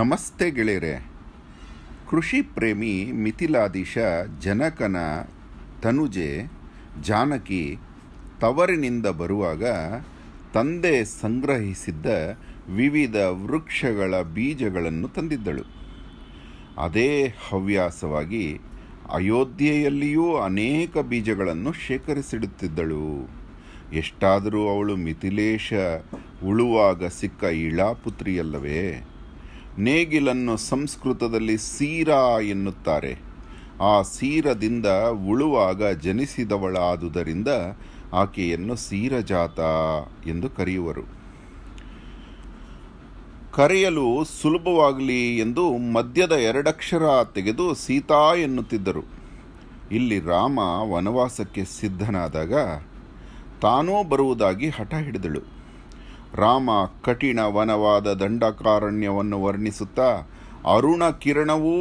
ನಮಸ್ತೆ ಗೆಳೆಯರೆ ಕೃಷಿ ಪ್ರೇಮಿ ಮಿಥಿಲಾಧೀಶ ಜನಕನ ತನುಜೆ ಜಾನಕಿ ತವರಿನಿಂದ ಬರುವಾಗ ತಂದೆ ಸಂಗ್ರಹಿಸಿದ್ದ ವಿವಿಧ ವೃಕ್ಷಗಳ ಬೀಜಗಳನ್ನು ತಂದಿದ್ದಳು ಅದೇ ಹವ್ಯಾಸವಾಗಿ ಅಯೋಧ್ಯೆಯಲ್ಲಿಯೂ ಅನೇಕ ಬೀಜಗಳನ್ನು ಶೇಖರಿಸಿಡುತ್ತಿದ್ದಳು ಎಷ್ಟಾದರೂ ಅವಳು ಮಿಥಿಲೇಶ ಉಳುವಾಗ ಸಿಕ್ಕ ಇಳಾಪುತ್ರಿಯಲ್ಲವೇ ನೇಗಿಲನ್ನು ಸಂಸ್ಕೃತದಲ್ಲಿ ಸೀರಾ ಎನ್ನುತ್ತಾರೆ ಆ ಸೀರದಿಂದ ಉಳುವಾಗ ಜನಿಸಿದವಳಾದುದರಿಂದ ಆಕೆಯನ್ನು ಸೀರಜಾತ ಎಂದು ಕರೆಯುವರು ಕರೆಯಲು ಸುಲಭವಾಗಲಿ ಎಂದು ಮಧ್ಯದ ಎರಡಕ್ಷರ ತೆಗೆದು ಸೀತಾ ಎನ್ನುತ್ತಿದ್ದರು ಇಲ್ಲಿ ರಾಮ ವನವಾಸಕ್ಕೆ ಸಿದ್ಧನಾದಾಗ ತಾನೂ ಬರುವುದಾಗಿ ಹಠ ಹಿಡಿದಳು ರಾಮ ಕಠಿಣ ವನವಾದ ದಂಡಕಾರಣ್ಯವನ್ನು ವರ್ಣಿಸುತ್ತಾ ಅರುಣ ಕಿರಣವೂ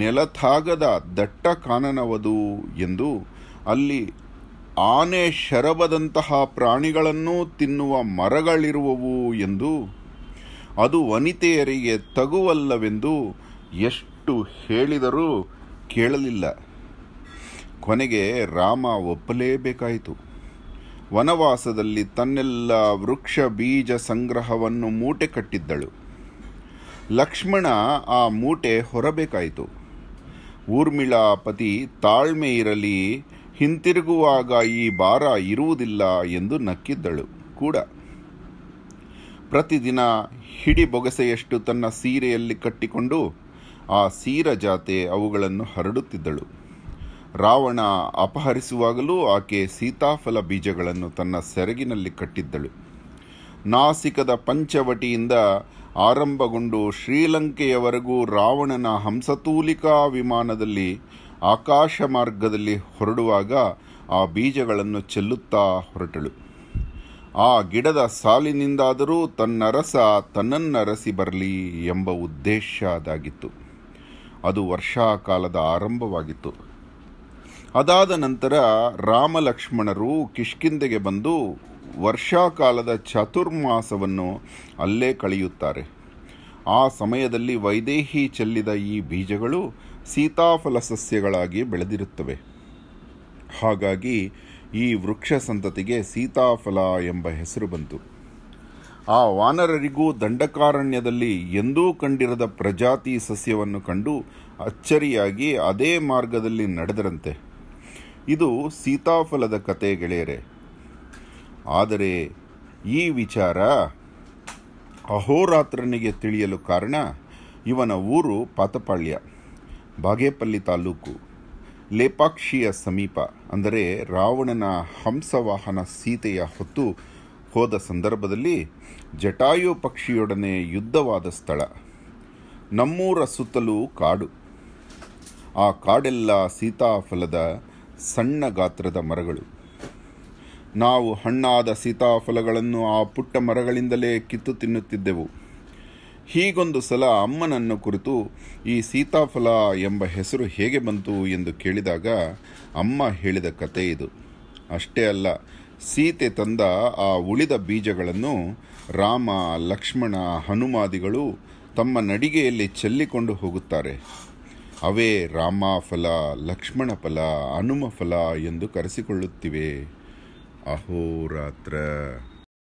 ನೆಲತಾಗದ ದಟ್ಟ ಕಾನನವದು ಎಂದು ಅಲ್ಲಿ ಆನೆ ಶರಬದಂತಹ ಪ್ರಾಣಿಗಳನ್ನೂ ತಿನ್ನುವ ಮರಗಳಿರುವವು ಎಂದು ಅದು ವನಿತೆಯರಿಗೆ ತಗುವಲ್ಲವೆಂದು ಎಷ್ಟು ಹೇಳಿದರೂ ಕೇಳಲಿಲ್ಲ ಕೊನೆಗೆ ರಾಮ ಒಪ್ಪಲೇಬೇಕಾಯಿತು ವನವಾಸದಲ್ಲಿ ತನ್ನೆಲ್ಲ ವೃಕ್ಷ ಬೀಜ ಸಂಗ್ರಹವನ್ನು ಮೂಟೆ ಕಟ್ಟಿದ್ದಳು ಲಕ್ಷ್ಮಣ ಆ ಮೂಟೆ ಹೊರಬೇಕಾಯಿತು ಊರ್ಮಿಳಾ ಪತಿ ತಾಳ್ಮೆ ಇರಲಿ ಹಿಂತಿರುಗುವಾಗ ಈ ಭಾರ ಇರುವುದಿಲ್ಲ ಎಂದು ನಕ್ಕಿದ್ದಳು ಕೂಡ ಪ್ರತಿದಿನ ಹಿಡಿ ಬೊಗಸೆಯಷ್ಟು ತನ್ನ ಸೀರೆಯಲ್ಲಿ ಕಟ್ಟಿಕೊಂಡು ಆ ಸೀರ ಜಾತೆ ಅವುಗಳನ್ನು ಹರಡುತ್ತಿದ್ದಳು ರಾವಣ ಅಪಹರಿಸುವಾಗಲೂ ಆಕೆ ಸೀತಾಫಲ ಬೀಜಗಳನ್ನು ತನ್ನ ಸೆರಗಿನಲ್ಲಿ ಕಟ್ಟಿದ್ದಳು ನಾಸಿಕದ ಪಂಚವಟಿಯಿಂದ ಆರಂಭಗೊಂಡು ಶ್ರೀಲಂಕೆಯವರೆಗೂ ರಾವಣನ ಹಂಸತೂಲಿಕಾ ವಿಮಾನದಲ್ಲಿ ಆಕಾಶ ಮಾರ್ಗದಲ್ಲಿ ಹೊರಡುವಾಗ ಆ ಬೀಜಗಳನ್ನು ಚೆಲ್ಲುತ್ತಾ ಹೊರಟಳು ಆ ಗಿಡದ ಸಾಲಿನಿಂದಾದರೂ ತನ್ನ ರಸ ತನ್ನನ್ನರಸಿ ಬರಲಿ ಎಂಬ ಉದ್ದೇಶ ಅದಾಗಿತ್ತು ಅದು ವರ್ಷಾಕಾಲದ ಆರಂಭವಾಗಿತ್ತು ಅದಾದ ನಂತರ ರಾಮ ಲಕ್ಷ್ಮಣರು ಕಿಷ್ಕಿಂದೆಗೆ ಬಂದು ವರ್ಷಾಕಾಲದ ಚತುರ್ಮಾಸವನ್ನು ಅಲ್ಲೇ ಕಳೆಯುತ್ತಾರೆ ಆ ಸಮಯದಲ್ಲಿ ವೈದೇಹಿ ಚೆಲ್ಲಿದ ಈ ಬೀಜಗಳು ಸೀತಾಫಲ ಸಸ್ಯಗಳಾಗಿ ಬೆಳೆದಿರುತ್ತವೆ ಹಾಗಾಗಿ ಈ ವೃಕ್ಷ ಸಂತತಿಗೆ ಸೀತಾಫಲ ಎಂಬ ಹೆಸರು ಬಂತು ಆ ವಾನರರಿಗೂ ದಂಡಕಾರಣ್ಯದಲ್ಲಿ ಎಂದೂ ಕಂಡಿರದ ಪ್ರಜಾತಿ ಸಸ್ಯವನ್ನು ಕಂಡು ಅಚ್ಚರಿಯಾಗಿ ಅದೇ ಮಾರ್ಗದಲ್ಲಿ ನಡೆದರಂತೆ ಇದು ಸೀತಾಫಲದ ಕತೆ ಗೆಳೆಯರೆ ಆದರೆ ಈ ವಿಚಾರ ಅಹೋರಾತ್ರನಿಗೆ ತಿಳಿಯಲು ಕಾರಣ ಇವನ ಊರು ಪಾತಪಾಳ್ಯ ಬಾಗೇಪಲ್ಲಿ ತಾಲೂಕು ಲೇಪಾಕ್ಷಿಯ ಸಮೀಪ ಅಂದರೆ ರಾವಣನ ಹಂಸವಾಹನ ಸೀತೆಯ ಹೊತ್ತು ಹೋದ ಸಂದರ್ಭದಲ್ಲಿ ಜಟಾಯು ಪಕ್ಷಿಯೊಡನೆ ಯುದ್ಧವಾದ ಸ್ಥಳ ನಮ್ಮೂರ ಸುತ್ತಲೂ ಕಾಡು ಆ ಕಾಡೆಲ್ಲ ಸೀತಾಫಲದ ಸಣ್ಣ ಗಾತ್ರದ ಮರಗಳು ನಾವು ಹಣ್ಣಾದ ಸೀತಾಫಲಗಳನ್ನು ಆ ಪುಟ್ಟ ಮರಗಳಿಂದಲೇ ಕಿತ್ತು ತಿನ್ನುತ್ತಿದ್ದೆವು ಹೀಗೊಂದು ಸಲ ಅಮ್ಮನನ್ನು ಕುರಿತು ಈ ಸೀತಾಫಲ ಎಂಬ ಹೆಸರು ಹೇಗೆ ಬಂತು ಎಂದು ಕೇಳಿದಾಗ ಅಮ್ಮ ಹೇಳಿದ ಕತೆ ಇದು ಅಷ್ಟೇ ಅಲ್ಲ ಸೀತೆ ತಂದ ಆ ಉಳಿದ ಬೀಜಗಳನ್ನು ರಾಮ ಲಕ್ಷ್ಮಣ ಹನುಮಾದಿಗಳು ತಮ್ಮ ನಡಿಗೆಯಲ್ಲಿ ಚೆಲ್ಲಿಕೊಂಡು ಹೋಗುತ್ತಾರೆ ಅವೇ ರಾಮಫಲ ಲಕ್ಷ್ಮಣ ಫಲ ಹನುಮ ಫಲ ಎಂದು ಕರೆಸಿಕೊಳ್ಳುತ್ತಿವೆ ಅಹೋರಾತ್ರ